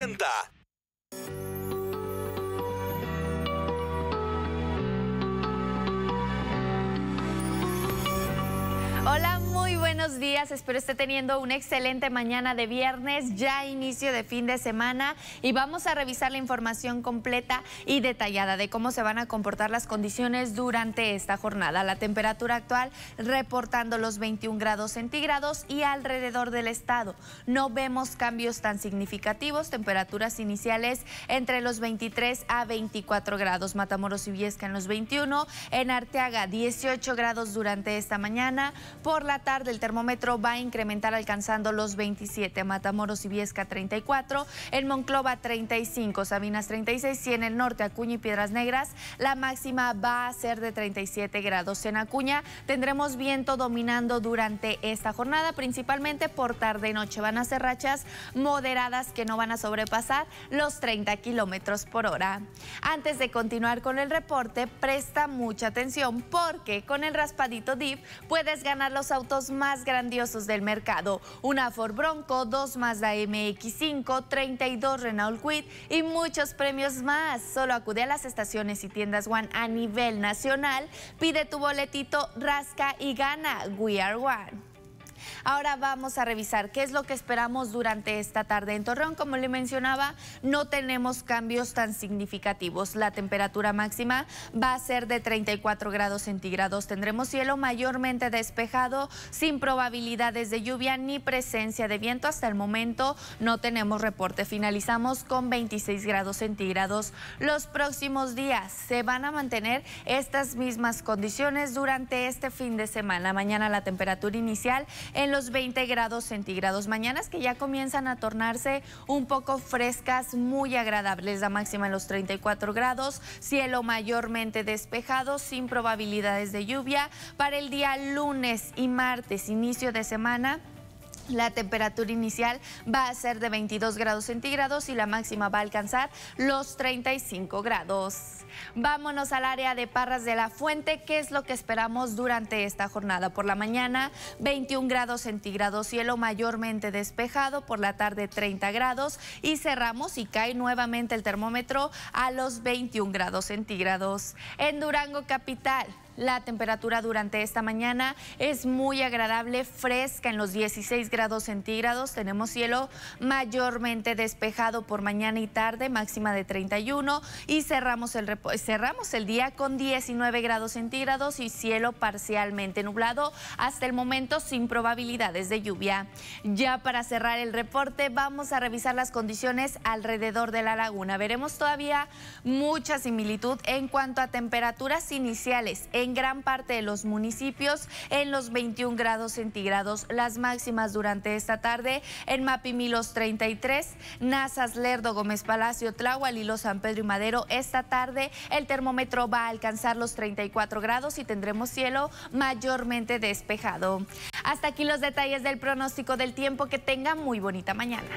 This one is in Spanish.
60. Hola, muy buenos días. Espero esté teniendo una excelente mañana de viernes, ya inicio de fin de semana y vamos a revisar la información completa y detallada de cómo se van a comportar las condiciones durante esta jornada. La temperatura actual reportando los 21 grados centígrados y alrededor del estado. No vemos cambios tan significativos, temperaturas iniciales entre los 23 a 24 grados. Matamoros y Viesca en los 21, en Arteaga 18 grados durante esta mañana. Por la tarde el termómetro va a incrementar alcanzando los 27, Matamoros y Viesca 34, en Monclova 35, Sabinas 36 y en el norte Acuña y Piedras Negras la máxima va a ser de 37 grados. En Acuña tendremos viento dominando durante esta jornada, principalmente por tarde y noche. Van a ser rachas moderadas que no van a sobrepasar los 30 kilómetros por hora. Antes de continuar con el reporte, presta mucha atención porque con el raspadito DIF puedes ganar los autos más grandiosos del mercado. Una Ford Bronco, dos Mazda MX5, 32 Renault Quid y muchos premios más. Solo acude a las estaciones y tiendas One a nivel nacional. Pide tu boletito, rasca y gana. We are One. Ahora vamos a revisar qué es lo que esperamos durante esta tarde en Torreón. Como le mencionaba, no tenemos cambios tan significativos. La temperatura máxima va a ser de 34 grados centígrados. Tendremos cielo mayormente despejado, sin probabilidades de lluvia ni presencia de viento. Hasta el momento no tenemos reporte. Finalizamos con 26 grados centígrados. Los próximos días se van a mantener estas mismas condiciones durante este fin de semana. Mañana la temperatura inicial en los 20 grados centígrados. Mañanas que ya comienzan a tornarse un poco frescas, muy agradables. La máxima en los 34 grados, cielo mayormente despejado, sin probabilidades de lluvia. Para el día lunes y martes, inicio de semana, la temperatura inicial va a ser de 22 grados centígrados y la máxima va a alcanzar los 35 grados. Vámonos al área de Parras de la Fuente, ¿qué es lo que esperamos durante esta jornada? Por la mañana 21 grados centígrados, cielo mayormente despejado, por la tarde 30 grados y cerramos y cae nuevamente el termómetro a los 21 grados centígrados. En Durango Capital, la temperatura durante esta mañana es muy agradable, fresca en los 16 grados centígrados. Tenemos cielo mayormente despejado por mañana y tarde, máxima de 31 y cerramos el, cerramos el día con 19 grados centígrados y cielo parcialmente nublado hasta el momento sin probabilidades de lluvia. Ya para cerrar el reporte vamos a revisar las condiciones alrededor de la laguna. Veremos todavía mucha similitud en cuanto a temperaturas iniciales en gran parte de los municipios en los 21 grados centígrados. Las máximas durante esta tarde en Mapimilos 33, Nazas, Lerdo, Gómez Palacio, Tlahua, San Pedro y Madero. Esta tarde el termómetro va a alcanzar los 34 grados y tendremos cielo mayormente despejado. Hasta aquí los detalles del pronóstico del tiempo. Que tengan muy bonita mañana.